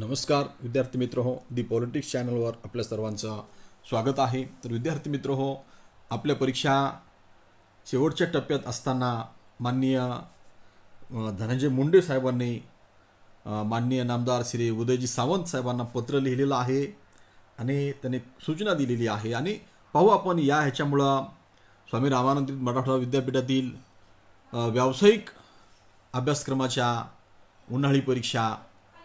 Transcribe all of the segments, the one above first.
नमस्कार विद्यार्थी मित्र हो दी पॉलिटिक्स चॅनलवर आपल्या सर्वांचं स्वागत आहे तर विद्यार्थी मित्र हो आपल्या परीक्षा शेवटच्या टप्प्यात असताना माननीय धनंजय मुंडे साहेबांनी माननीय नामदार श्री उदयजी सावंत साहेबांना पत्र लिहिलेलं आहे आणि त्यांनी सूचना दिलेली आहे आणि पाहू आपण या ह्याच्यामुळं स्वामी रामानंद मराठवाडा विद्यापीठातील व्यावसायिक अभ्यासक्रमाच्या उन्हाळी परीक्षा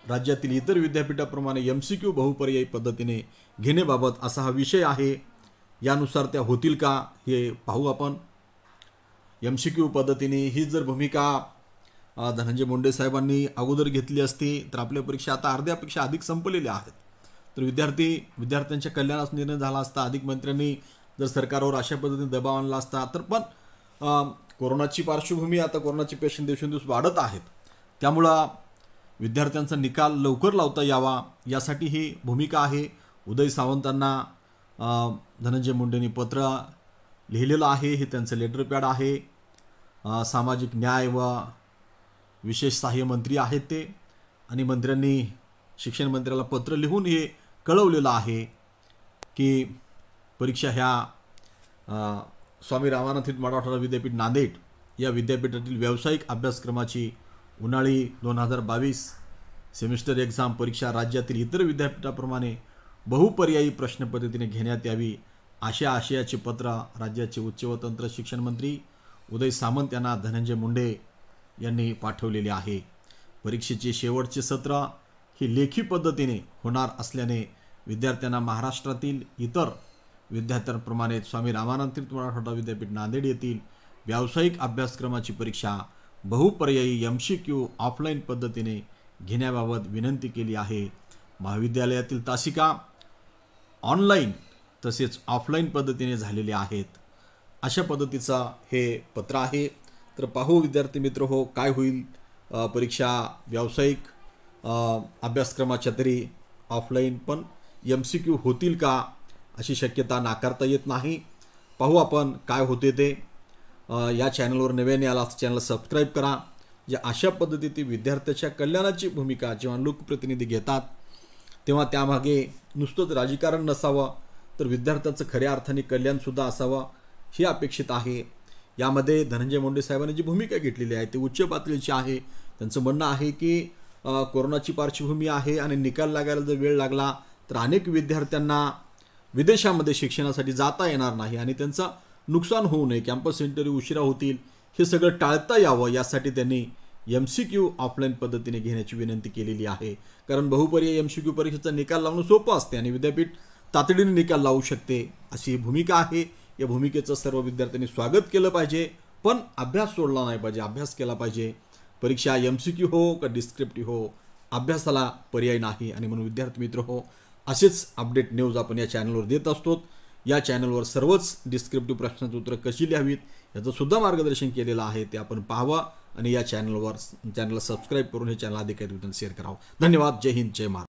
राज्यातील इतर विद्यापीठाप्रमाणे एम सी क्यू बहुपर्यायी पद्धतीने घेणेबाबत असा हा विषय आहे यानुसार त्या होतील का हे पाहू आपण एम सी क्यू पद्धतीने ही जर भूमिका धनंजय मुंडे साहेबांनी अगोदर घेतली असती तर आपल्या परीक्षा आता अर्ध्यापेक्षा अधिक संपलेल्या आहेत तर विद्यार्थी विद्यार्थ्यांच्या कल्याणास निर्णय झाला असता अधिक मंत्र्यांनी जर सरकारवर अशा पद्धतीने दबाव आणला असता तर पण कोरोनाची पार्श्वभूमी आता कोरोनाची पेशंट दिवसेंदिवस वाढत आहेत त्यामुळं विद्यार्थ्यांचा निकाल लवकर लावता यावा यासाठी ही भूमिका आहे उदय सावंतांना धनंजय मुंडेंनी पत्र लिहिलेलं आहे हे त्यांचं लेटर पॅड आहे सामाजिक न्याय व विशेष सहाय्य मंत्री आहेत ते आणि मंत्र्यांनी शिक्षण मंत्र्याला पत्र लिहून हे कळवलेलं आहे की परीक्षा ह्या स्वामी रामानाथी मराठवाडा विद्यापीठ नांदेड या विद्यापीठातील व्यावसायिक अभ्यासक्रमाची उन्हाळी दोन हजार बावीस सेमिस्टर एक्झाम परीक्षा राज्यातील इतर विद्यापीठाप्रमाणे बहुपर्यायी प्रश्नपद्धतीने घेण्यात यावी अशा आशयाचे पत्र राज्याचे उच्च व तंत्र शिक्षण मंत्री उदय सामंत यांना धनंजय मुंडे यांनी पाठवलेले आहे परीक्षेचे शेवटचे सत्र ही लेखी पद्धतीने होणार असल्याने विद्यार्थ्यांना महाराष्ट्रातील इतर विद्यार्थ्यांप्रमाणे स्वामी रामानंद तीर्थ मराठवाडा विद्यापीठ नांदेड येथील व्यावसायिक अभ्यासक्रमाची परीक्षा बहुपर्यायी एम सी क्यू ऑफलाईन पद्धतीने घेण्याबाबत विनंती केली आहे महाविद्यालयातील तासिका ऑनलाईन तसेच ऑफलाईन पद्धतीने झालेले आहेत अशा पद्धतीचा हे पत्र आहे तर पाहू विद्यार्थी मित्र हो काय होईल परीक्षा व्यावसायिक अभ्यासक्रमाच्या तरी ऑफलाईन पण एम सी क्यू होतील का अशी शक्यता नाकारता येत नाही पाहू आपण काय होते ते या चॅनलवर नव्याने आला चॅनल सबस्क्राईब करा जे अशा पद्धतीने विद्यार्थ्याच्या कल्याणाची भूमिका जेव्हा लोकप्रतिनिधी घेतात तेव्हा त्यामागे नुसतंच राजकारण नसावं तर विद्यार्थ्यांचं खऱ्या अर्थाने कल्याणसुद्धा असावं हे अपेक्षित आहे यामध्ये धनंजय मुंडे साहेबांनी जी भूमिका घेतलेली आहे ती उच्च पातळीची आहे त्यांचं म्हणणं आहे की कोरोनाची पार्श्वभूमी आहे आणि निकाल लागायला जर वेळ लागला तर अनेक विद्यार्थ्यांना विदेशामध्ये शिक्षणासाठी जाता येणार नाही आणि त्यांचा नुकसान होऊ नये कॅम्पस इंटरव्ह्यू उशिरा होतील हे सगळं टाळता यावं यासाठी त्यांनी एम सी क्यू ऑफलाईन पद्धतीने घेण्याची विनंती केलेली आहे कारण बहुपर्याय एम सी क्यू परीक्षेचा निकाल लावणं सोपं असते आणि विद्यापीठ तातडीने निकाल लावू शकते अशी ही भूमिका आहे या भूमिकेचं सर्व विद्यार्थ्यांनी स्वागत केलं पाहिजे पण अभ्यास सोडला नाही पाहिजे अभ्यास केला पाहिजे परीक्षा एम सी क्यू हो का डिस्क्रिप्टिव्ह हो अभ्यासाला पर्याय नाही आणि म्हणून विद्यार्थी मित्र हो असेच अपडेट न्यूज आपण या चॅनलवर देत असतो या चॅनलवर सर्वच डिस्क्रिप्टिव्ह प्रश्नाचं उत्तर कशी लिहावीत सुद्धा मार्गदर्शन केलेलं आहे ते आपण पाहावा आणि या चॅनलवर चॅनलला सबस्क्राईब करून हे चॅनल अधिकारी शेअर करावं धन्यवाद जय हिंद जय महाराज